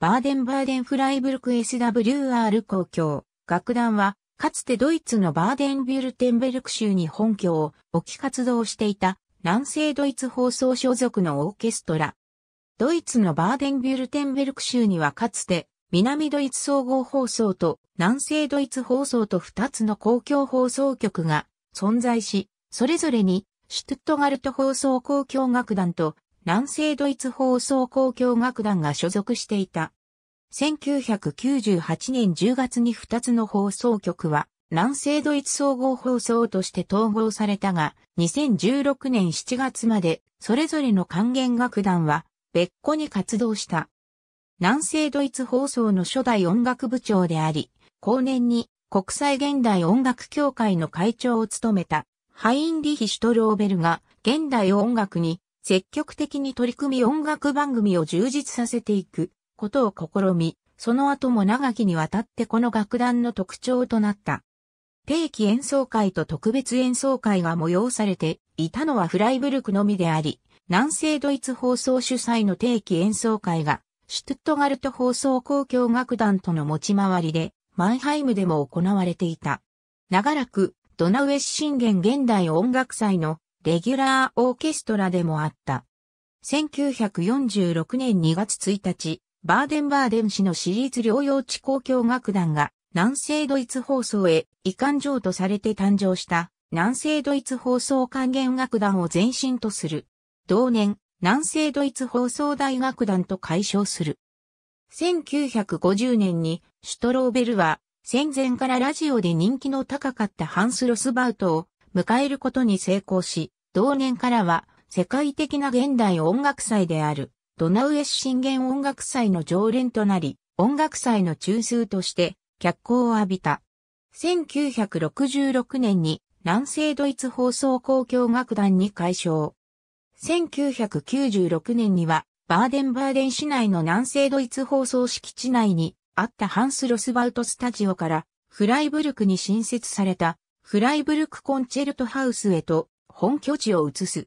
バーデンバーデンフライブルク SWR 公共、楽団は、かつてドイツのバーデンビュルテンベルク州に本拠を置き活動していた南西ドイツ放送所属のオーケストラ。ドイツのバーデンビュルテンベルク州にはかつて南ドイツ総合放送と南西ドイツ放送と2つの公共放送局が存在し、それぞれにシュトゥットガルト放送公共楽団と南西ドイツ放送交響楽団が所属していた。1998年10月に2つの放送局は南西ドイツ総合放送として統合されたが、2016年7月までそれぞれの管弦楽団は別個に活動した。南西ドイツ放送の初代音楽部長であり、後年に国際現代音楽協会の会長を務めたハインリヒ・シュトローベルが現代音楽に積極的に取り組み音楽番組を充実させていくことを試み、その後も長きにわたってこの楽団の特徴となった。定期演奏会と特別演奏会が催されていたのはフライブルクのみであり、南西ドイツ放送主催の定期演奏会が、シュトゥットガルト放送公共楽団との持ち回りで、マイハイムでも行われていた。長らく、ドナウエス信玄現代音楽祭のレギュラーオーケストラでもあった。1946年2月1日、バーデンバーデン市の私立療養地公共楽団が南西ドイツ放送へ遺憾状とされて誕生した南西ドイツ放送管元楽団を前身とする。同年、南西ドイツ放送大楽団と解消する。1950年にシュトローベルは戦前からラジオで人気の高かったハンス・ロスバウトを迎えることに成功し、同年からは世界的な現代音楽祭であるドナウエス信玄音楽祭の常連となり、音楽祭の中枢として脚光を浴びた。1966年に南西ドイツ放送公共楽団に改称。1996年にはバーデンバーデン市内の南西ドイツ放送敷地内にあったハンス・ロスバウトスタジオからフライブルクに新設されたフライブルクコンチェルトハウスへと本拠地を移す。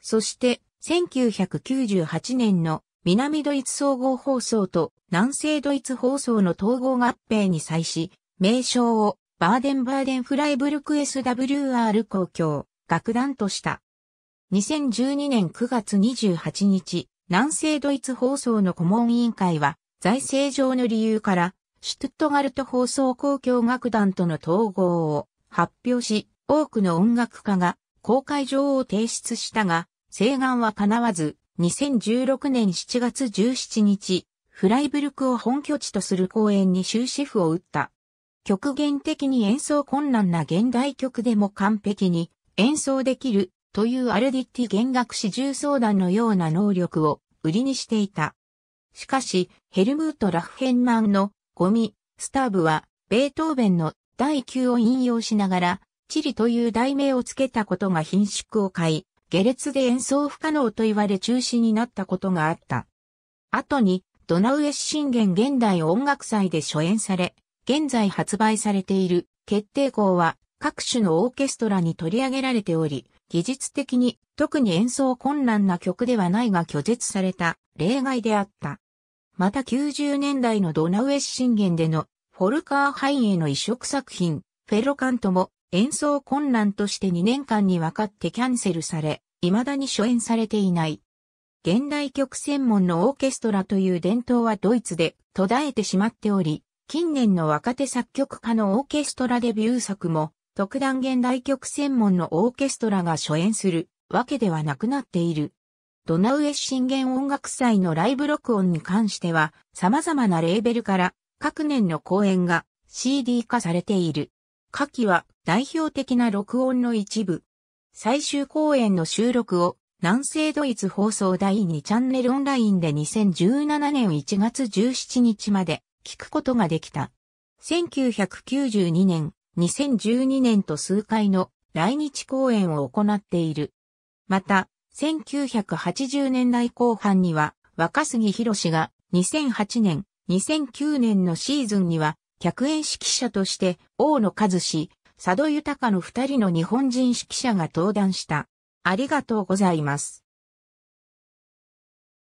そして、1998年の南ドイツ総合放送と南西ドイツ放送の統合合併に際し、名称をバーデンバーデンフライブルク SWR 公共、楽団とした。2012年9月28日、南西ドイツ放送の顧問委員会は、財政上の理由から、シュトゥットガルト放送公共楽団との統合を発表し、多くの音楽家が公開状を提出したが、請願は叶わず、2016年7月17日、フライブルクを本拠地とする公演に終止符を打った。極限的に演奏困難な現代曲でも完璧に演奏できるというアルディッティ弦楽四重奏団のような能力を売りにしていた。しかし、ヘルムート・ラフヘンマンのゴミ、スターブは、ベートーベンの第9を引用しながら、チリという題名をつけたことが品縮を買い、下劣で演奏不可能と言われ中止になったことがあった。後に、ドナウエス神言現代音楽祭で初演され、現在発売されている決定校は各種のオーケストラに取り上げられており、技術的に特に演奏困難な曲ではないが拒絶された例外であった。また90年代のドナウエス神言でのホルカーハイへの移植作品、フェロカントも演奏困難として2年間にわかってキャンセルされ、未だに初演されていない。現代曲専門のオーケストラという伝統はドイツで途絶えてしまっており、近年の若手作曲家のオーケストラデビュー作も、特段現代曲専門のオーケストラが初演するわけではなくなっている。ドナウエッシンゲン音楽祭のライブ録音に関しては、様々なレーベルから各年の公演が CD 化されている。下記は代表的な録音の一部。最終公演の収録を南西ドイツ放送第2チャンネルオンラインで2017年1月17日まで聞くことができた。1992年、2012年と数回の来日公演を行っている。また、1980年代後半には若杉博が2008年2009年のシーズンには、客演指揮者として、大野和氏、佐渡豊の二人の日本人指揮者が登壇した。ありがとうございます。